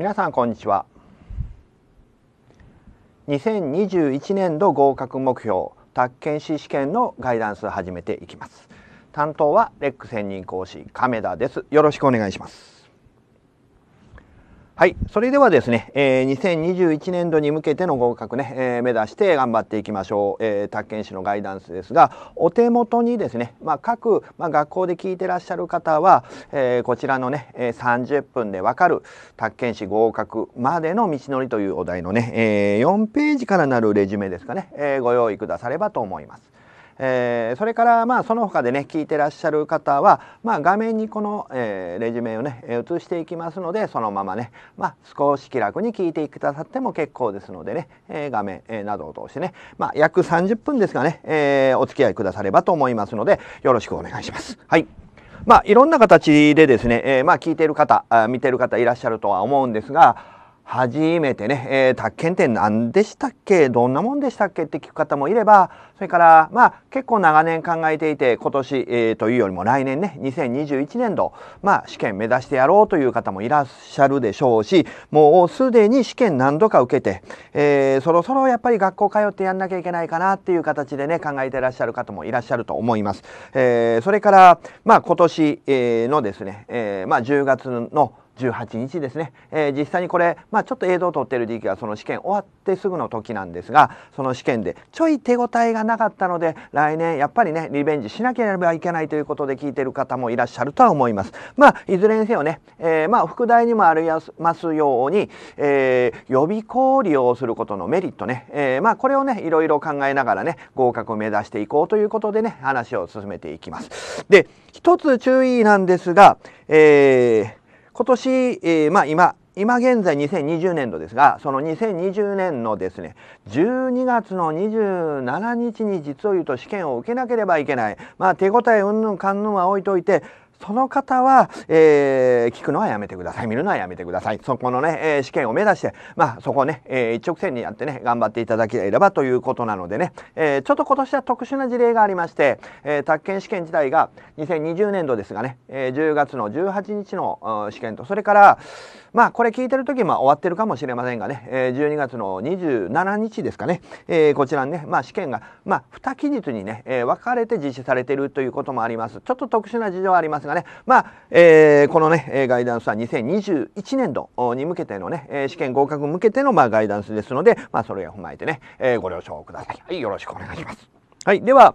皆さんこんにちは2021年度合格目標宅建士試験のガイダンス始めていきます担当はレック専任講師亀田ですよろしくお願いしますはい。それではですね、えー、2021年度に向けての合格ね、えー、目指して頑張っていきましょう。えー、宅建士のガイダンスですが、お手元にですね、まあ、各、まあ、学校で聞いてらっしゃる方は、えー、こちらのね、え30分でわかる宅建士合格までの道のりというお題のね、えー、4ページからなるレジュメですかね、えー、ご用意くださればと思います。えー、それからまあその他でね聞いてらっしゃる方は、まあ、画面にこの、えー、レジュメをね映していきますのでそのままね、まあ、少し気楽に聞いてくださっても結構ですのでね、えー、画面、えー、などを通してね、まあ、約30分ですがね、えー、お付き合いくださればと思いますのでよろしくお願いします。はいまあ、いろんな形でですね、えー、まあ、聞いている方見ている方いらっしゃるとは思うんですが初めてね、えー、宅建って何でしたっけどんなもんでしたっけって聞く方もいれば、それから、まあ、結構長年考えていて、今年、えー、というよりも来年ね、2021年度、まあ、試験目指してやろうという方もいらっしゃるでしょうし、もうすでに試験何度か受けて、えー、そろそろやっぱり学校通ってやんなきゃいけないかなっていう形でね、考えていらっしゃる方もいらっしゃると思います。えー、それから、まあ、今年、えー、のですね、えー、まあ、10月の、18日ですね、えー、実際にこれ、まあ、ちょっと映像を撮ってる時期はその試験終わってすぐの時なんですがその試験でちょい手応えがなかったので来年やっぱりねリベンジしなければいけないということで聞いてる方もいらっしゃるとは思います。まあ、いずれにせよね、えー、まあ、副題にもありますように、えー、予備校を利用することのメリットね、えー、まあ、これをねいろいろ考えながらね合格を目指していこうということでね話を進めていきます。で一つ注意なんですが、え今年、えー、まあ今今現在2020年度ですがその2020年のですね12月の27日に実を言うと試験を受けなければいけないまあ手応えうんぬんかんぬんは置いといてその方は、えー、聞くのはやめてください。見るのはやめてください。そこのね、えー、試験を目指して、まあ、そこをね、えー、一直線にやってね、頑張っていただければということなのでね、えー、ちょっと今年は特殊な事例がありまして、えー、宅検試験自体が2020年度ですがね、えー、10月の18日の試験と、それから、まあこれ聞いてる時まあ終わってるかもしれませんがね、えー、12月の27日ですかね、えー、こちらね、まあ、試験が、まあ、2期日にね、えー、分かれて実施されているということもありますちょっと特殊な事情はありますがね、まあえー、このねガイダンスは2021年度に向けてのね試験合格向けてのまあガイダンスですので、まあ、それを踏まえてね、えー、ご了承ください、はい、よろしくお願いします。はい、では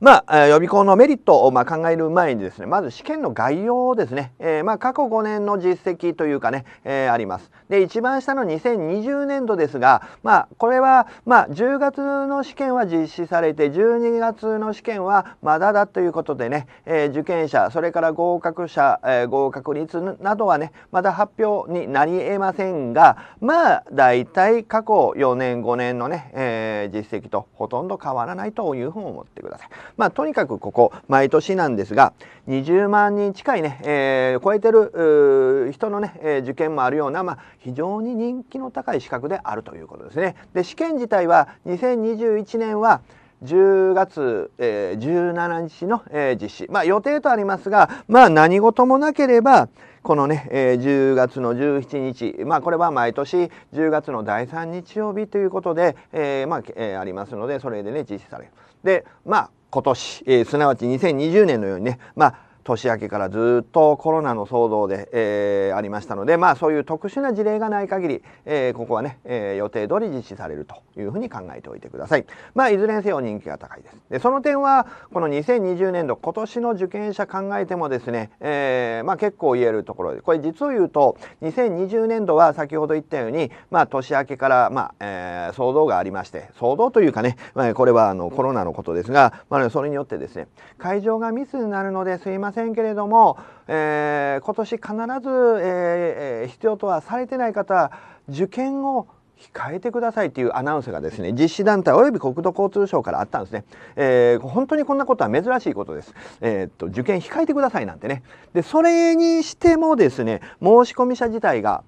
まあ、予備校のメリットをま考える前にですね、まず試験の概要ですね、えー、ま過去5年の実績というかね、えー、あります。で、一番下の2020年度ですが、まあ、これは、ま10月の試験は実施されて、12月の試験はまだだということでね、えー、受験者、それから合格者、え合格率などはね、まだ発表になり得ませんが、まあ、大体過去4年、5年のね、え実績とほとんど変わらないというふうに思ってください。まあ、とにかくここ毎年なんですが20万人近いね、えー、超えてる人のね、えー、受験もあるような、まあ、非常に人気の高い資格であるということですね。で試験自体は2021年は10月、えー、17日の、えー、実施、まあ、予定とありますが、まあ、何事もなければこのね、えー、10月の17日、まあ、これは毎年10月の第3日曜日ということで、えー、まあ、えー、ありますのでそれでね実施される。でまあ今年、えー、すなわち2020年のようにね、まあ年明けからずっとコロナの騒動で、えー、ありましたので、まあ、そういう特殊な事例がない限り、えー、ここはね、えー、予定通り実施されるというふうに考えておいてください。まあ、いずれにせよ人気が高いです。でその点はこの2020年度今年の受験者考えてもですね、えーまあ、結構言えるところでこれ実を言うと2020年度は先ほど言ったように、まあ、年明けから、まあえー、騒動がありまして騒動というかね、まあ、これはあのコロナのことですが、まあ、それによってですね会場がミスになるのですいませんませんけれども、えー、今年必ず、えー、必要とはされてない方受験を控えてくださいっていうアナウンスがですね実施団体および国土交通省からあったんですね、えー、本当にこんなことは珍しいことです、えー、っと受験控えてくださいなんてねでそれにしてもですね申し込み者自体が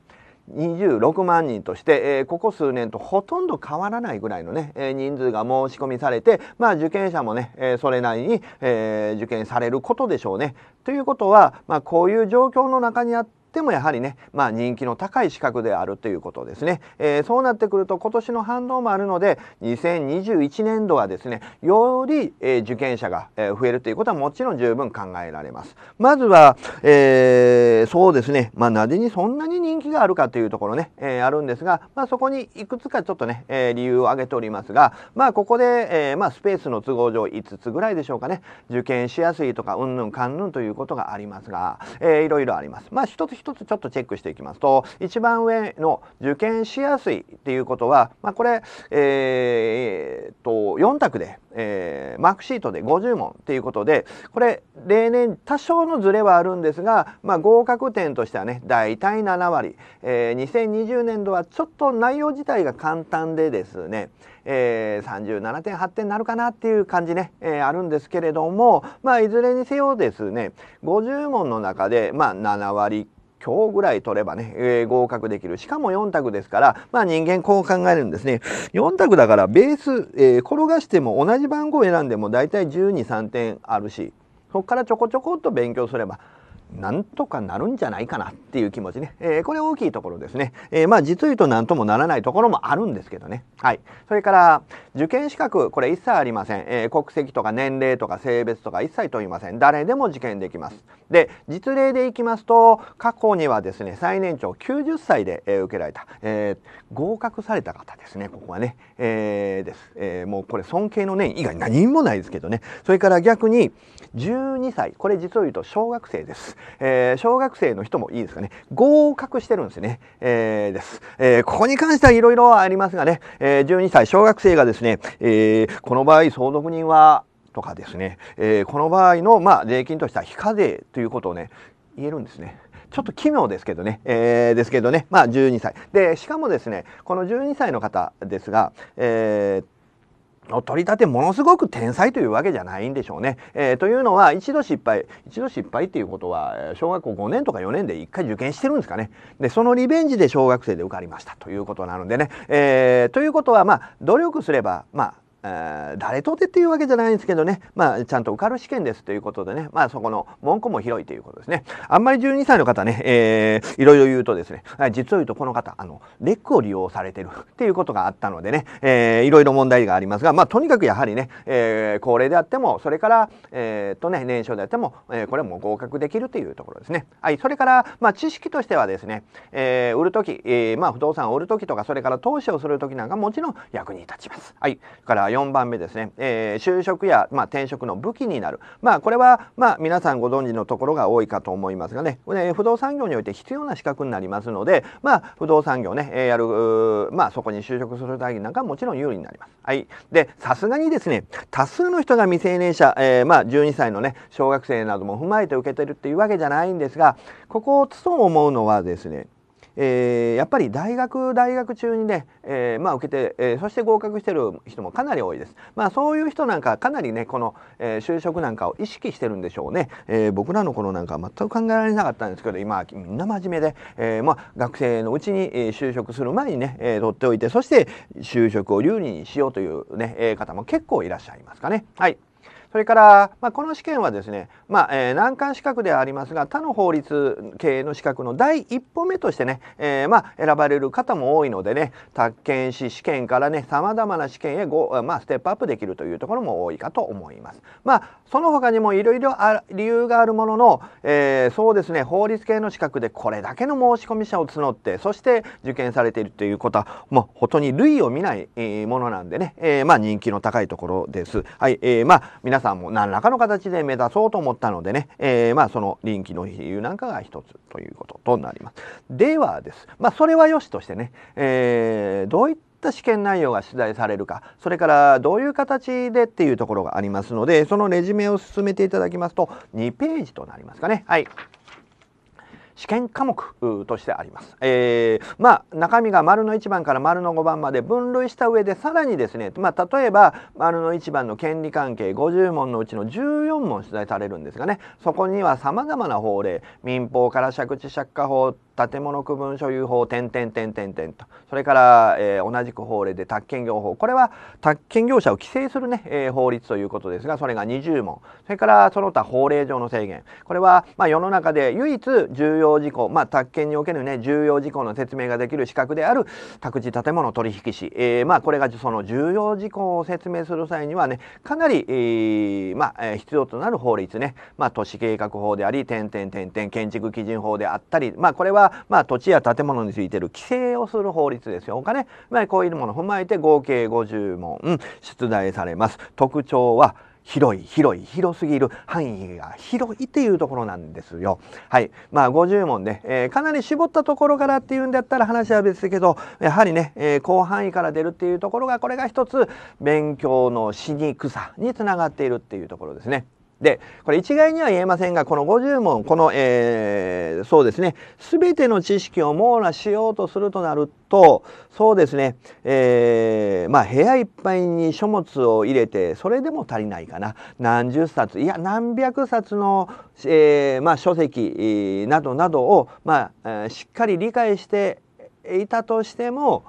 26万人として、えー、ここ数年とほとんど変わらないぐらいのね、えー、人数が申し込みされて、まあ、受験者もね、えー、それなりに、え受験されることでしょうね。ということは、まあ、こういう状況の中にあってってもやはりね、まあ、人気の高い資格であるということですね、えー、そうなってくると今年の反動もあるので2021年度はですねより、えー、受験者が増えるということはもちろん十分考えられますまずは、えー、そうですね、まあ、なぜにそんなに人気があるかというところね、えー、あるんですが、まあ、そこにいくつかちょっとね、えー、理由を挙げておりますが、まあ、ここで、えーまあ、スペースの都合上5つぐらいでしょうかね受験しやすいとかうんぬんかんぬんということがありますが、えー、いろいろあります。まあ、一つ一つちょっとチェックしていきますと一番上の受験しやすいっていうことは、まあ、これ、えー、っと4択で、えー、マークシートで50問っていうことでこれ例年多少のズレはあるんですが、まあ、合格点としてはね大体7割、えー、2020年度はちょっと内容自体が簡単でですね、えー、37.8点になるかなっていう感じね、えー、あるんですけれども、まあ、いずれにせよですね50問の中で、まあ、7割今日ぐらい取ればね、えー、合格できる。しかも4択ですから、まあ人間こう考えるんですね。4択だからベース、えー、転がしても同じ番号選んでも大体12、3点あるし、そこからちょこちょこっと勉強すれば、なんとかなるんじゃないかなっていう気持ちね、えー、これ大きいところですね、えー、まあ実を言うと何ともならないところもあるんですけどねはいそれから受験資格これ一切ありません、えー、国籍とか年齢とか性別とか一切問いません誰でも受験できますで実例でいきますと過去にはですね最年長90歳で、えー、受けられた、えー、合格された方ですねここはね、えー、です、えー、もうこれ尊敬の念以外何もないですけどねそれから逆に12歳これ実を言うと小学生ですえー、小学生の人もいいですかね、合格してるんですね、えー、です。えー、ここに関してはいろいろありますがね、えー、12歳、小学生がですね、えー、この場合相続人は、とかですね、えー、この場合の、まあ、税金としては非課税ということをね、言えるんですね。ちょっと奇妙ですけどね、えー、ですけどね、まあ12歳。で、しかもですね、この12歳の方ですが、えー、の取り立てものすごく天才というわけじゃないんでしょうね。えー、というのは一度失敗一度失敗っていうことは小学校5年とか4年で1回受験してるんですかね。でそのリベンジで小学生で受かりましたということなのでね。えー、ということはまあ努力すればまあ誰とでっていうわけじゃないんですけどね、まあ、ちゃんと受かる試験ですということでね、まあ、そこの文句も広いということですね。あんまり12歳の方ね、えー、いろいろ言うとですね、実を言うとこの方、あの、レックを利用されてるっていうことがあったのでね、えー、いろいろ問題がありますが、まあ、とにかくやはりね、えー、高齢であっても、それから、えー、とね、年少であっても、えー、これも合格できるというところですね。はい、それから、まあ、知識としてはですね、えー、売るとき、えー、まあ、不動産を売るときとか、それから投資をするときなんかもちろん役に立ちます。はい、から4番目ですね、えー、就職や、まあ、転職の武器になる、まあ、これは、まあ、皆さんご存知のところが多いかと思いますがね、ね、不動産業において必要な資格になりますので、まあ、不動産業ね、えー、やる、まあ、そこに就職する際なんかもちろん有利になります。はい、でさすがにですね多数の人が未成年者、えー、まあ、12歳のね小学生なども踏まえて受けてるっていうわけじゃないんですがここをつと思うのはですねえー、やっぱり大学大学中にね、えー、まあ受けて、えー、そして合格してる人もかなり多いです。まあそういう人なんかかなりねこの、えー、就職なんかを意識してるんでしょうね、えー。僕らの頃なんかは全く考えられなかったんですけど今みんな真面目で、えー、まあ学生のうちに、え就職する前にね、えー、取っておいてそして就職を有利にしようというね、えー、方も結構いらっしゃいますかね。はい。それから、まあ、この試験はですね、まあえー、難関資格ではありますが他の法律系の資格の第一歩目としてね、えー、まあ、選ばれる方も多いのでね宅建士試験からねさまざまな試験へご、まあ、ステップアップできるというところも多いかと思います。まあ、その他にもいろいろ理由があるものの、えー、そうですね法律系の資格でこれだけの申込者を募ってそして受験されているということはもう本当に類を見ないものなんでね、えー、まあ人気の高いところです。はい、えー、まあ皆さんも何らかの形で目指そうと思ったのでね、えー、まあその臨機の比喩なんかが一つということとなります。ではです。まあそれは良しとしてね、えー、どういったった試験内容が出題されるかそれからどういう形でっていうところがありますのでそのレジュメを進めていただきますと2ページとなりますかね。はい試験科目としてあります。えー、まあ中身が丸の1番から丸の5番まで分類した上でさらにですね、まあ、例えば丸の1番の権利関係50問のうちの14問出題されるんですがねそこにはさまざまな法令民法から借地借家法建物区分所有法点点点点点とそれから、えー、同じく法令で宅建業法これは宅建業者を規制するね、えー、法律ということですがそれが20問それからその他法令上の制限これは、まあ、世の中で唯一重要事項、まあ、宅建におけるね重要事項の説明ができる資格である宅地建物取引士、えー、まあ、これがその重要事項を説明する際にはねかなり、えー、まあ、必要となる法律ね、まあ、都市計画法であり点点点点建築基準法であったり、まあ、これはは、まあ、土地や建物についてる規制をする法律ですよがね、まあ、こういうものを踏まえて合計50問出題されます。特徴は広い広い広すぎる範囲が広いっていうところなんですよ。はいまあ50問ね、えー、かなり絞ったところからっていうんだったら話は別だけどやはりね、えー、広範囲から出るっていうところがこれが一つ勉強のしにくさにつながっているっていうところですね。でこれ一概には言えませんがこの50問この、えー、そうですね全ての知識を網羅しようとするとなるとそうですね、えー、まあ部屋いっぱいに書物を入れてそれでも足りないかな何十冊いや何百冊の、えーまあ、書籍などなどを、まあ、しっかり理解していたとしても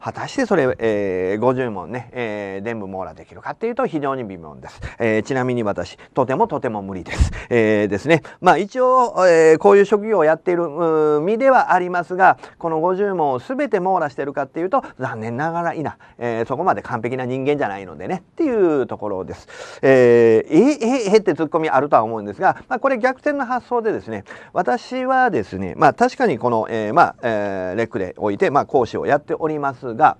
果たしてそれ、えー、50問ね、えー、全部網羅できるかっていうと非常に微妙です。えー、ちなみに私、とてもとても無理です。えー、ですね。まあ一応、えー、こういう職業をやっている身ではありますが、この50問を全て網羅してるかっていうと、残念ながらいな、えー、そこまで完璧な人間じゃないのでねっていうところです。えー、えー、えー、えって突っ込みあるとは思うんですが、まあこれ逆転の発想でですね、私はですね、まあ確かにこの、えー、まあ、えー、レックでおいて、まあ講師をやっておりますますが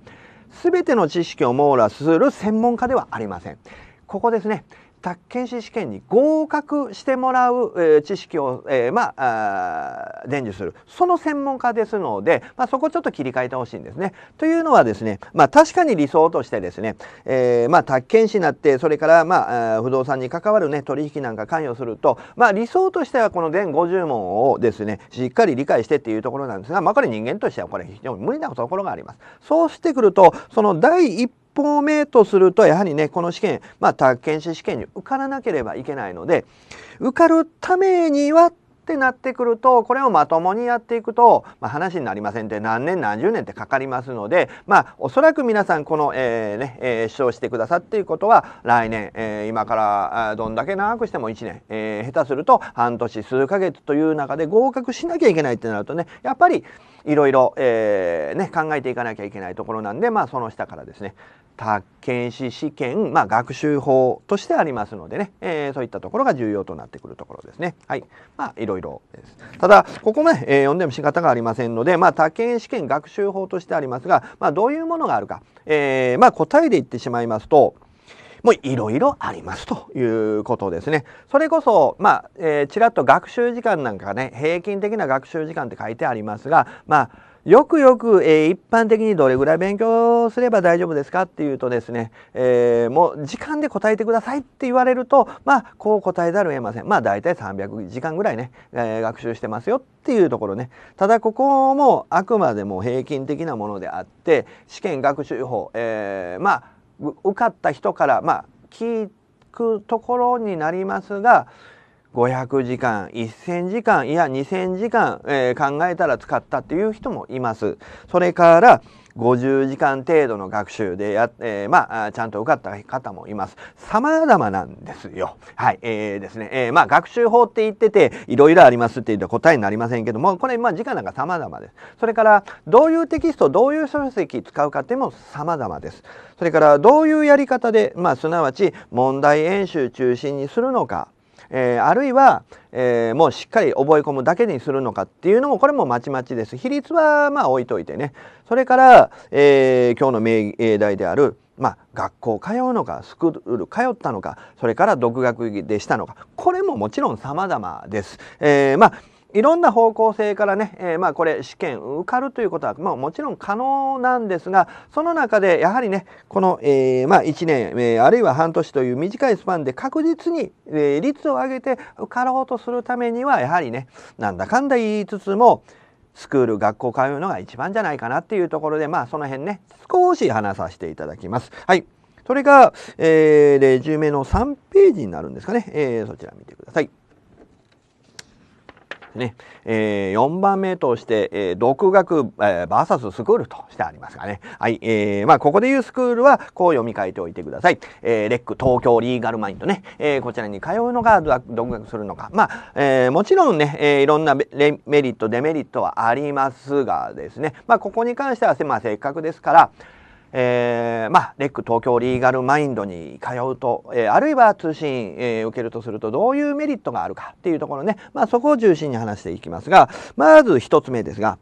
全ての知識を網羅する専門家ではありません。ここですね宅建士試験に合格してもらう、えー、知識を、えー、まあ伝授するその専門家ですので、まあ、そこちょっと切り替えてほしいんですね。というのはですね、まあ、確かに理想としてですね、えー、まあ、宅建士になってそれから、まあ、不動産に関わる、ね、取引なんか関与すると、まあ、理想としてはこの全50問をですねしっかり理解してっていうところなんですが、まあ、これ人間としてはこれ非常に無理なところがあります。そうしてくるとその第一方目とするとやはりねこの試験まあ宅建士試験に受からなければいけないので受かるためにはってなってくるとこれをまともにやっていくと、まあ、話になりませんって何年何十年ってかかりますのでまあおそらく皆さんこの、えー、ね、えー、主張してくださっていることは来年、えー、今からどんだけ長くしても1年、えー、下手すると半年数ヶ月という中で合格しなきゃいけないってなるとねやっぱりいろいろ考えていかなきゃいけないところなんでまあその下からですね宅建士試験、まあ、学習法としてありますのでね、えー、そういったところが重要となってくるところですね。はい。まあ、いろいろです。ただ、ここもね、えー、読んでも仕方がありませんので、まあ、他県試験学習法としてありますが、まあ、どういうものがあるか、えー、まあ、答えで言ってしまいますと、もういろいろありますということですね。それこそ、まあ、えー、ちらっと学習時間なんかね、平均的な学習時間って書いてありますが、まあ、よくよく、えー、一般的にどれぐらい勉強すれば大丈夫ですかっていうとですね、えー、もう時間で答えてくださいって言われるとまあこう答えざるを得ませんまあ大体300時間ぐらいね、えー、学習してますよっていうところねただここもあくまでも平均的なものであって試験学習法、えー、まあ受かった人からまあ聞くところになりますが500時間、1000時間、いや2000時間、えー、考えたら使ったっていう人もいます。それから、50時間程度の学習でや、えー、まあ、ちゃんと受かった方もいます。様々なんですよ。はい。えー、ですね。えー、まあ、学習法って言ってて、いろいろありますって言った答えになりませんけども、これ、まあ、時間なんか様々です。それから、どういうテキスト、どういう書籍使うかっても様々です。それから、どういうやり方で、まあ、すなわち、問題演習中心にするのか。えー、あるいは、えー、もうしっかり覚え込むだけにするのかっていうのもこれもまちまちです比率はまあ置いといてねそれから、えー、今日の命題であるまあ、学校通うのかスクール通ったのかそれから独学でしたのかこれももちろん様々です。えー、まあいろんな方向性からね、えー、まあこれ試験受かるということは、まあ、もちろん可能なんですがその中でやはりねこの、えー、まあ1年、えー、あるいは半年という短いスパンで確実に、えー、率を上げて受かろうとするためにはやはりねなんだかんだ言いつつもスクール学校通うのが一番じゃないかなっていうところでまあその辺ね少し話させていただきます。はいそれが、えー、レジュメの3ページになるんですかね、えー、そちら見てください。ね、えー、4番目として、えー、独学、えー、VS スクールとしてありますがね、はいえーまあ、ここで言うスクールはこう読み替えておいてください。えー、レック東京リーガルマインドね、えー、こちらに通うのが独学するのか、まあえー、もちろんね、えー、いろんなメリットデメリットはありますがですね、まあ、ここに関しては、まあ、せっかくですから、えー、まあ、レック東京リーガルマインドに通うと、えー、あるいは通信、えー、受けるとするとどういうメリットがあるかっていうところね、まあ、そこを中心に話していきますが、まず一つ目ですが、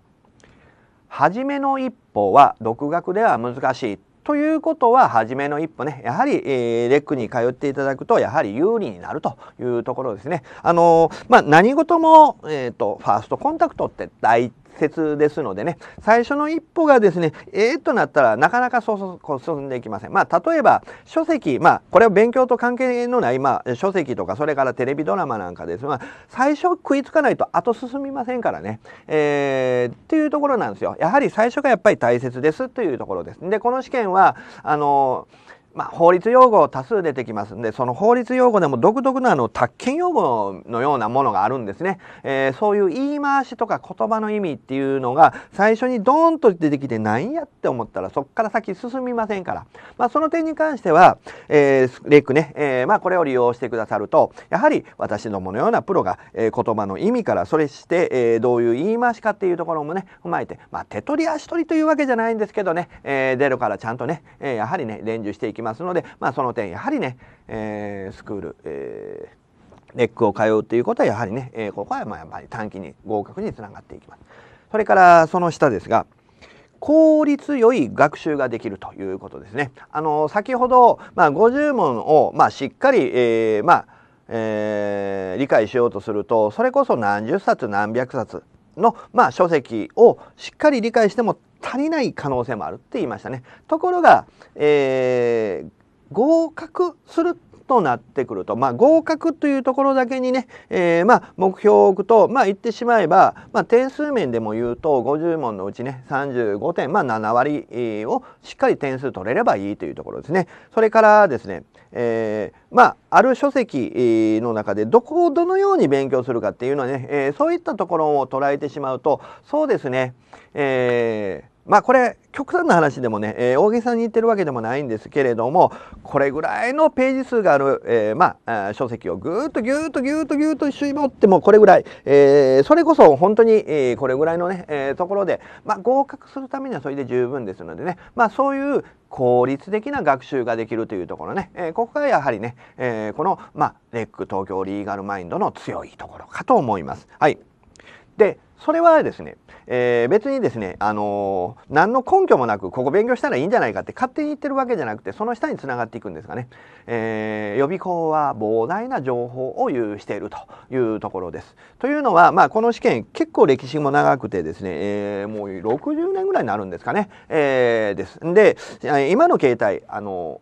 初めの一歩は独学では難しい。ということは初めの一歩ねやはり、えー、レックに通っていただくとやはり有利になるというところですね。あのー、まあ、何事も、えーと、とファーストコンタクトって大節ですのでね最初の一歩がですねえー、っとなったらなかなかそうそう進んでいきません。まあ、例えば書籍まあこれは勉強と関係のない、まあ、書籍とかそれからテレビドラマなんかですが、ま最初食いつかないと後進みませんからね、えー、っていうところなんですよ。やはり最初がやっぱり大切ですというところです。でこの試験はあのーまあ、法律用語多数出てきますんでその法律用語でも独特のあの宅建用語のようなものがあるんですね、えー、そういう言い回しとか言葉の意味っていうのが最初にドーンと出てきて何やって思ったらそっから先進みませんから、まあ、その点に関しては、えー、レックね、えー、まあ、これを利用してくださるとやはり私どものようなプロが、え言葉の意味からそれして、えどういう言い回しかっていうところもね踏まえて、まあ、手取り足取りというわけじゃないんですけどね、え出るからちゃんとね、えやはりね伝授していきますますので、まあ、その点やはりね、えー、スクール、えー、ネックを通うっていうことはやはりね、えー、ここはまあやっぱり短期に合格につながっていきます。それからその下ですが効率良い学習ができるということですね。あの先ほど、まあ、50問を、まあ、しっかり、えーまあえー、理解しようとするとそれこそ何十冊何百冊の、まあ、書籍をしっかり理解しても足りない可能性もあるって言いましたね。ところが、えー合格するとなってくると、まあ、合格というところだけにね、えー、まあ目標を置くと、まあ、言ってしまえば、まあ、点数面でも言うと50問のうちね35点、まあ、7割をしっかり点数取れればいいというところですね。それからですね、えー、まあある書籍の中でどこをどのように勉強するかっていうのはね、えー、そういったところを捉えてしまうとそうですね、えーまあこれ極端な話でもね、えー、大げさに言ってるわけでもないんですけれどもこれぐらいのページ数がある、えー、まあ書籍をぐーっとぎゅーっとぎゅーっとぎゅーっと絞ってもこれぐらい、えー、それこそ本当に、えー、これぐらいのね、えー、ところで、まあ、合格するためにはそれで十分ですのでね、まあ、そういう効率的な学習ができるというところね、えー、ここがやはりね、えー、この、まあ、レック東京リーガルマインドの強いところかと思います。はいでそれはですね、えー、別にですね、あのー、何の根拠もなくここ勉強したらいいんじゃないかって勝手に言ってるわけじゃなくてその下につながっていくんですがね、えー、予備校は膨大な情報を有しているというところです。というのは、まあ、この試験結構歴史も長くてですね、えー、もう60年ぐらいになるんですかね、えー、です。で今の携帯、あの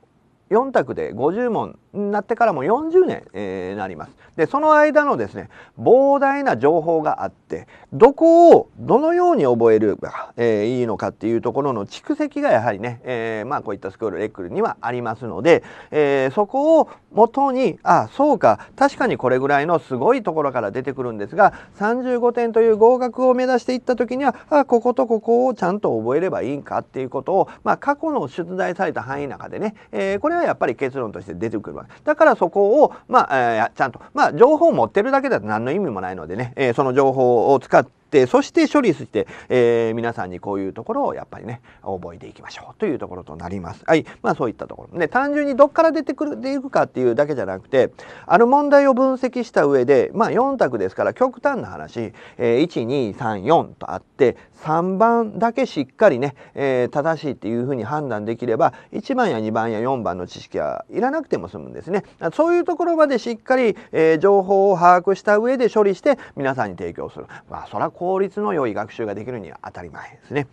4択で50問になってからも40年、えー、なります。で、その間のですね、膨大な情報があって、どこをどのように覚えるば、えー、いいのかっていうところの蓄積がやはりね、えー、まあこういったスクールレックルにはありますので、えそこをもとに、あ、そうか、確かにこれぐらいのすごいところから出てくるんですが、35点という合格を目指していった時には、あ、こことここをちゃんと覚えればいいんかっていうことを、まあ過去の出題された範囲の中でね、えこれはやっぱり結論として出てくるわけだからそこを、まあえー、ちゃんと、まあ、情報を持ってるだけだと何の意味もないのでね、えー、その情報を使って、そして処理して、えー、皆さんにこういうところをやっぱりね、覚えていきましょうというところとなります。はい。まあそういったところ。ね、単純にどっから出てくる、でいくかっていうだけじゃなくて、ある問題を分析した上で、まあ4択ですから極端な話、えー、1、2、3、4とあって、3番だけしっかりね、えー、正しいっていうふうに判断できれば、1番や2番や4番の知識はいらなくても済むんですね。そういうところまでしっかり、えー、情報を把握した上で処理して皆さんに提供する。まあそらこ効率の良い学習ができるには当たり前ですね。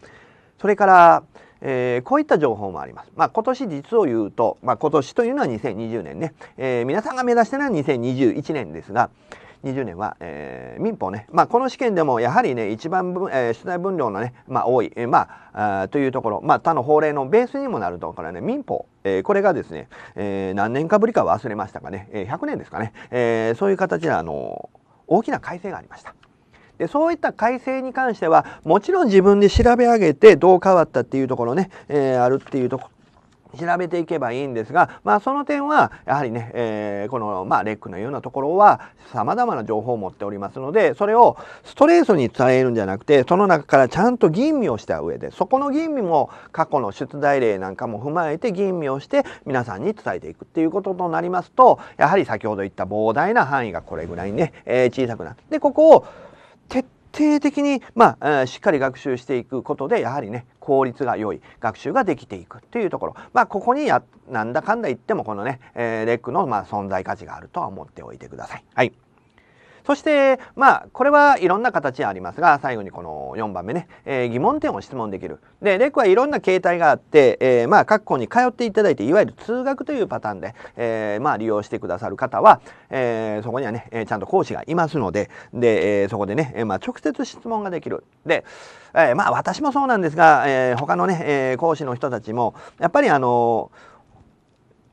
それから、えー、こういった情報もあります。まあ、今年実を言うと、まあ、今年というのは2020年ね、えー、皆さんが目指しているのは2021年ですが、20年は、えー、民法ね、まあ、この試験でもやはりね一番分、えー、出題分量のね、まあ、多い、えー、まあ、あというところ、まあ、他の法令のベースにもなるところね民法、えー、これがですね、えー、何年かぶりか忘れましたかね、えー、100年ですかね、えー、そういう形であの大きな改正がありました。でそういった改正に関してはもちろん自分で調べ上げてどう変わったっていうところね、えー、あるっていうとこ調べていけばいいんですが、まあ、その点はやはりね、えー、この、まあ、レックのようなところは様々な情報を持っておりますのでそれをストレートに伝えるんじゃなくてその中からちゃんと吟味をした上でそこの吟味も過去の出題例なんかも踏まえて吟味をして皆さんに伝えていくっていうこととなりますとやはり先ほど言った膨大な範囲がこれぐらいね、えー、小さくなってここを徹底的に、まあ、しっかり学習していくことでやはりね効率が良い学習ができていくっていうところまあここにやなんだかんだ言ってもこのね、えー、レックのまあ存在価値があるとは思っておいてください。はいそして、まあ、これはいろんな形ありますが、最後にこの4番目ね、えー、疑問点を質問できる。で、レクはいろんな形態があって、えー、まあ、各校に通っていただいて、いわゆる通学というパターンで、えー、まあ、利用してくださる方は、えー、そこにはね、ちゃんと講師がいますので、で、えー、そこでね、まあ、直接質問ができる。で、えー、まあ、私もそうなんですが、えー、他のね、えー、講師の人たちも、やっぱりあのー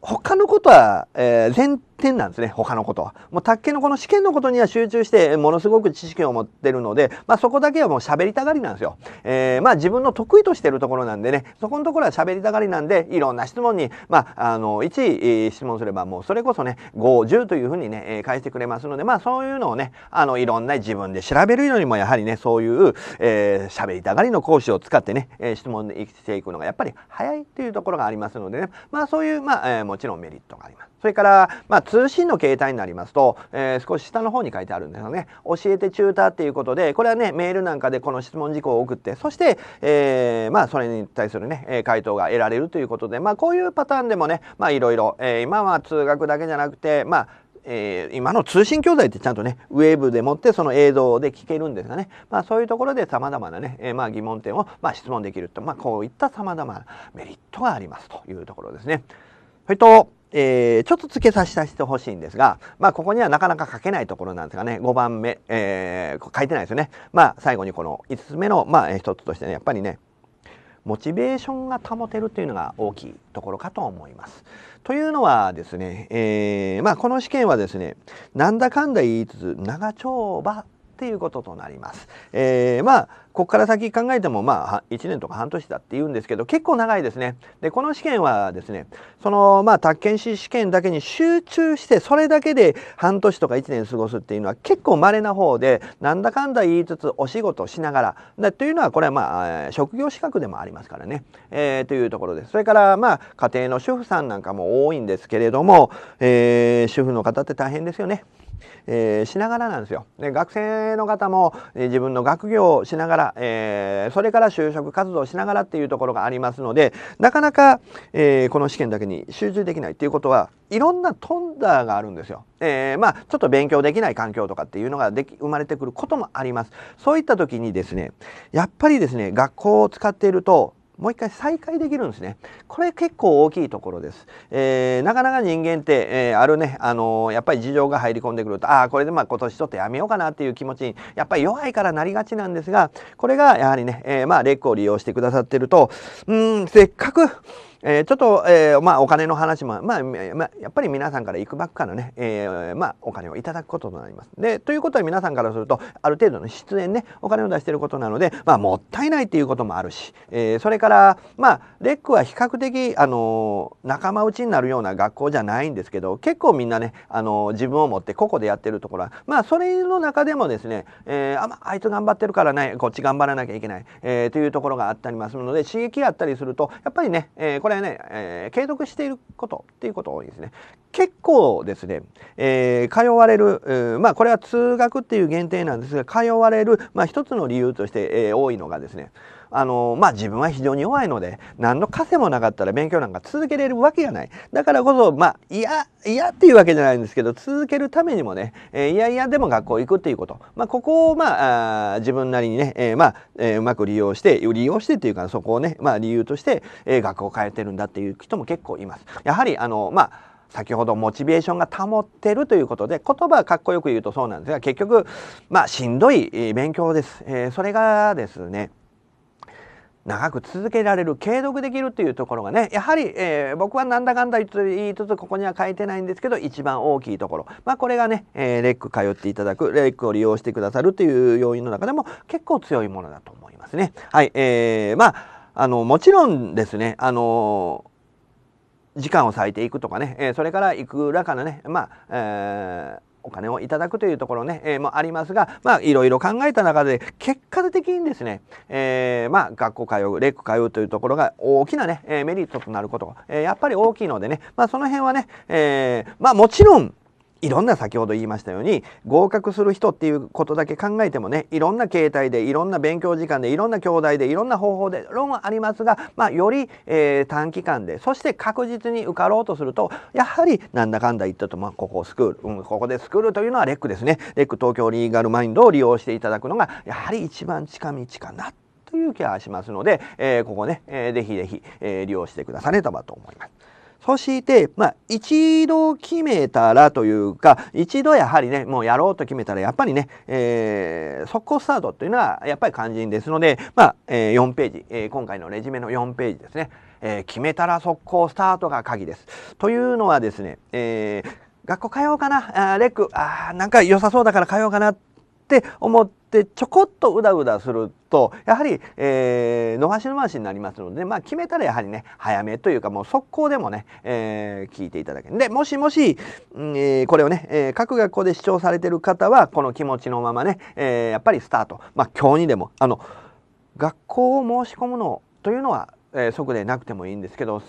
他のことは、えー、前点なんですね他のことは。もう卓球のこの試験のことには集中してものすごく知識を持ってるので、まあ、そこだけはもう喋りたがりなんですよ。えー、まあ自分の得意としてるところなんでねそこのところは喋りたがりなんでいろんな質問に、まあ、あの1質問すればもうそれこそね50というふうにね、え返してくれますのでまあそういうのをねあのいろんな自分で調べるよりもやはりねそういう喋、えー、りたがりの講師を使ってね、え質問で生きていくのがやっぱり早いっていうところがありますのでねまあそういう、まあえー、もちろんメリットがあります。それから、まあ、通信の形態になりますと、えー、少し下の方に書いてあるんですよね。教えてチューターっていうことで、これはね、メールなんかでこの質問事項を送って、そして、えー、まあ、それに対するね、回答が得られるということで、まあ、こういうパターンでもね、まあ、いろいろ、えー、今は通学だけじゃなくて、まあ、えー、今の通信教材ってちゃんとねウェブでもってその映像で聞けるんですがね、まあ、そういうところでさまざまなね、えー、まあ、疑問点を、まあ、質問できると、まこういったさまざまなメリットがありますというところですね。えっとえー、ちょっと付けさしさしてほしいんですが、まあ、ここにはなかなか書けないところなんですがね、5番目、えー、書いてないですよね。まあ、最後にこの5つ目の、まあ、一つとしてね、やっぱりね、モチベーションが保てるというのが大きいところかと思います。というのはですね、えー、まあ、この試験はですねなんだかんだ言いつつ長丁場っていうこととなります。えー、まあここから先考えてもまあ1年とか半年だって言うんですけど結構長いですね。でこの試験はですねそのまあ宅建士試験だけに集中してそれだけで半年とか1年過ごすっていうのは結構稀な方でなんだかんだ言いつつお仕事をしながらだというのはこれはまあ職業資格でもありますからね、えー、というところです。それからまあ家庭の主婦さんなんかも多いんですけれども、えー、主婦の方って大変ですよね。えー、しながらなんですよ。で学生の方も、えー、自分の学業をしながら、えー、それから就職活動しながらっていうところがありますのでなかなか、えー、この試験だけに集中できないっていうことはいろんなトンダーがあるんですよ。えー、まあちょっと勉強できない環境とかっていうのができ生まれてくることもあります。そういった時にですねやっぱりですね学校を使っているともう一回再開できるんですね。これ結構大きいところです。えー、なかなか人間って、えー、あるね、あのー、やっぱり事情が入り込んでくると、ああ、これでまあ今年ちょっとやめようかなっていう気持ちに、やっぱり弱いからなりがちなんですが、これがやはりね、えまあレックを利用してくださってると、うん、せっかく、えー、ちょっと、えー、まあ、お金の話も、まあ、まあ、やっぱり皆さんからいくばっかのね、えー、まあ、お金をいただくこととなります。で、ということは皆さんからすると、ある程度の出演ね、お金を出してることなので、まあ、もったいないっていうこともあるし、えー、それから、まあ、レックは比較的、あの仲間内になるような学校じゃないんですけど、結構みんなね、あの自分を持って個々でやってるところは、まあ、それの中でもですね、えー、あ、まあ、あいつ頑張ってるからね、こっち頑張らなきゃいけない、えー、というところがあったりますので、刺激があったりすると、やっぱりね、えーこれね、えー、継続していることっていうことをですね結構ですね、えー、通われる、えー、まあこれは通学っていう限定なんですが通われる、まあ、一つの理由として、えー、多いのがですねあのまあ自分は非常に弱いので何の枷もなかったら勉強なんか続けれるわけがないだからこそまあ嫌嫌っていうわけじゃないんですけど続けるためにもね、えー、いやいやでも学校行くっていうこと、まあ、ここをまあ自分なりにね、えー、まあ、えー、うまく利用して利用してっていうかそこをね、まあ、理由として、えー、学校を変えてるんだっていう人も結構います。やはりあのまあ先ほどモチベーションが保ってるということで言葉はかっこよく言うとそうなんですが結局まあしんどい勉強です、えー、それがですね長く続けられる継続できるというところがねやはり、えー、僕はなんだかんだ言いつつここには書いてないんですけど一番大きいところ、まあ、これがね、えー、レック通っていただくレックを利用してくださるという要因の中でも結構強いものだと思いますね。はい、えー、まああのもちろんですねあの時間を割いていくとかね、えそれからいくらかのね、まあ、えーお金をいただくというところね、えー、もありますが、まあ、いろいろ考えた中で、結果的にですね、えー、まあ、学校通う、レック通うというところが大きなね、えメリットとなることが、えー、やっぱり大きいのでね、まあ、その辺はね、えまあ、もちろん、いろんな先ほど言いましたように合格する人っていうことだけ考えてもねいろんな形態でいろんな勉強時間でいろんな教材でいろんな方法で論はありますが、まあ、より、えー、短期間でそして確実に受かろうとするとやはりなんだかんだ言ったと、まあ、ここスクール、うん、ここでスクールというのはレックですねレック東京リーガルマインドを利用していただくのがやはり一番近道かなという気はしますので、えー、ここね、えー、ぜひぜひ、えー、利用してくださればと思います。そして、まあ、一度決めたらというか、一度やはりね、もうやろうと決めたら、やっぱりね、えー、速攻スタートというのは、やっぱり肝心ですので、まあ、えー、4ページ、えー、今回のレジュメの4ページですね、えー、決めたら速攻スタートが鍵です。というのはですね、えー、学校通おうかな、あレック、あなんか良さそうだから通おうかなって思って、でちょこっとうだうだするとやはり、えー、しの回しになりますので、まあ、決めたらやはりね早めというかもう速攻でもね、えー、聞いていただけでもしもし、うん、えー、これをね、えー、各学校で視聴されてる方はこの気持ちのままね、えー、やっぱりスタート、まあ、今日にでもあの学校を申し込むのというのはえー、即でなくてもいいんですけど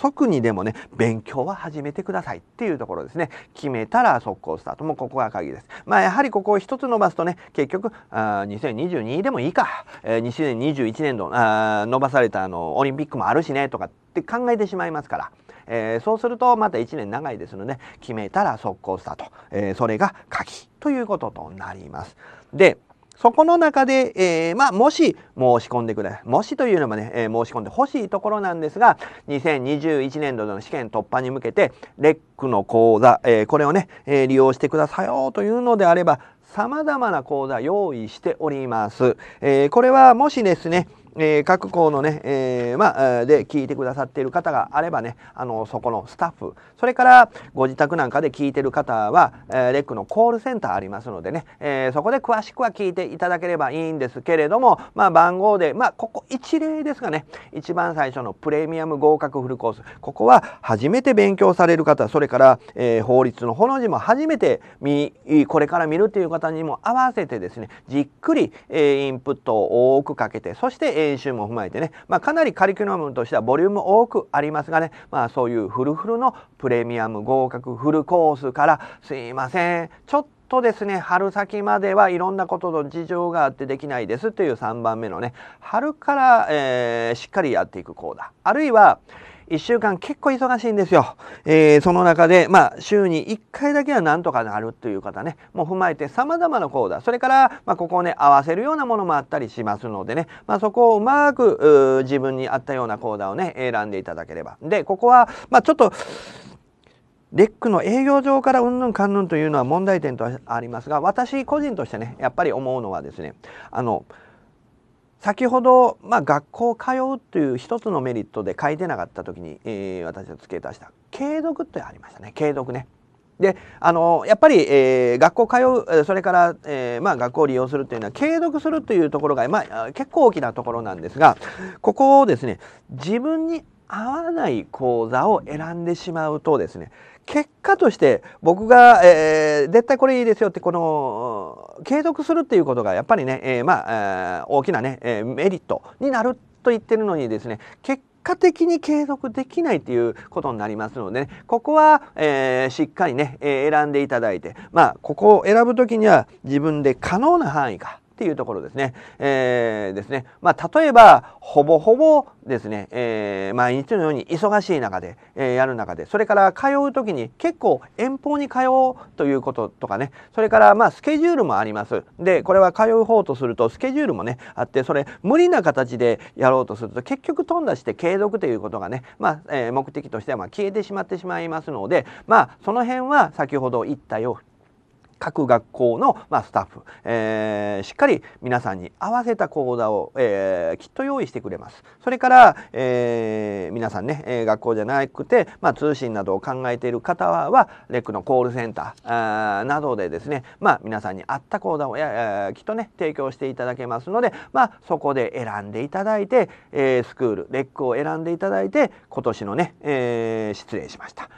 即にでもね勉強は始めてくださいっていうところですね決めたら速攻スタートもここが鍵ですまあやはりここを一つ伸ばすとね結局あ2022でもいいか、えー、2021年度あ伸ばされたあのオリンピックもあるしねとかって考えてしまいますから、えー、そうするとまた1年長いですので、決めたら速攻スタート、えー、それが鍵ということとなりますでそこの中で、えー、まあ、もし申し込んでください。もしというのもね、えー、申し込んでほしいところなんですが、2021年度の試験突破に向けて、レックの講座、えー、これをね、え利用してくださいよというのであれば、様々な講座用意しております。えこれはもしですね、えー、各校のね、えー、まあ、で聞いてくださっている方があればね、あの、そこのスタッフ、それからご自宅なんかで聞いてる方は、えー、レックのコールセンターありますのでね、えー、そこで詳しくは聞いていただければいいんですけれども、まあ、番号で、まあ、ここ一例ですがね、一番最初のプレミアム合格フルコース、ここは初めて勉強される方、それから、えー、法律のほの字も初めて見、これから見るという方にも合わせてですね、じっくり、えー、インプットを多くかけて、そして、演習も踏まえてね、まあ、かなりカリキュラムとしてはボリューム多くありますがね、まあ、そういうフルフルのプレミアム合格フルコースからすいませんちょっととですね春先まではいろんなことの事情があってできないですという3番目のね春から、えー、しっかりやっていくコーダあるいは、1週間結構忙しいんですよ。えー、その中で、まあ、週に1回だけはなんとかなるという方ね、もう踏まえて様々な講座、それから、まあ、ここをね、合わせるようなものもあったりしますのでね、まあ、そこをうまく、自分に合ったような講座をね、選んでいただければ。で、ここは、まあ、ちょっと、レックの営業上からうんぬんかんぬんというのは問題点とはありますが、私個人としてね、やっぱり思うのはですね、あの、先ほど、まあ、学校通うという一つのメリットで書いてなかった時に、えー、私は付け足した継続ってありましたね継続ね。であのやっぱり、えー、学校通うそれから、えーまあ、学校を利用するというのは継続するというところが、まあ、結構大きなところなんですがここをですね自分に合わない講座を選んでしまうとですね結果として僕が、えー、絶対これいいですよってこの継続するっていうことがやっぱりね、えー、まあ、大きなね、えメリットになると言ってるのにですね結果的に継続できないっていうことになりますので、ね、ここは、えー、しっかりね、え選んでいただいてまあここを選ぶ時には自分で可能な範囲かっていうところですね。えー、ですね。まあ、例えば、ほぼほぼですね、えー、毎日のように忙しい中で、えー、やる中で、それから通う時に結構遠方に通うということとかね、それからまあ、スケジュールもあります。で、これは通う方とすると、スケジュールもね、あって、それ、無理な形でやろうとすると、結局とんだして継続ということがね、まあ、えー、目的としてはま消えてしまってしまいますので、まあ、その辺は先ほど言ったように、各学校の、まあ、スタッフ、えー、しっかり皆さんに合わせた講座を、えー、きっと用意してくれます。それから、えー、皆さんね、え学校じゃなくて、まあ、通信などを考えている方は、レックのコールセンターなどでですね、まあ、皆さんに合った講座を、えきっとね、提供していただけますので、まあ、そこで選んでいただいて、えスクール、レックを選んでいただいて、今年のね、え失礼しました。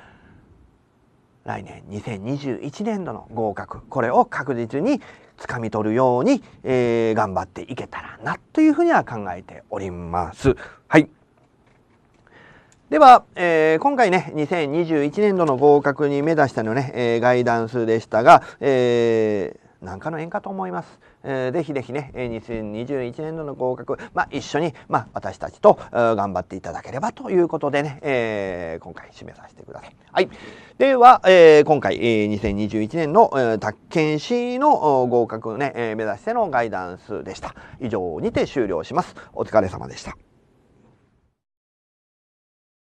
来年2021年度の合格これを確実につかみ取るように、えー、頑張っていけたらなというふうには考えております。はいでは、えー、今回ね、2021年度の合格に目指したのね、えー、ガイダンスでしたが、えー、なんかの縁かと思います。えー、ぜひぜひね、2021年度の合格、まあ、一緒に、まあ、私たちと頑張っていただければということでね、えー、今回締めさせてください。はい。では、えー、今回、2021年の、えー、宅建士の合格ね、目指してのガイダンスでした。以上にて終了します。お疲れ様でした。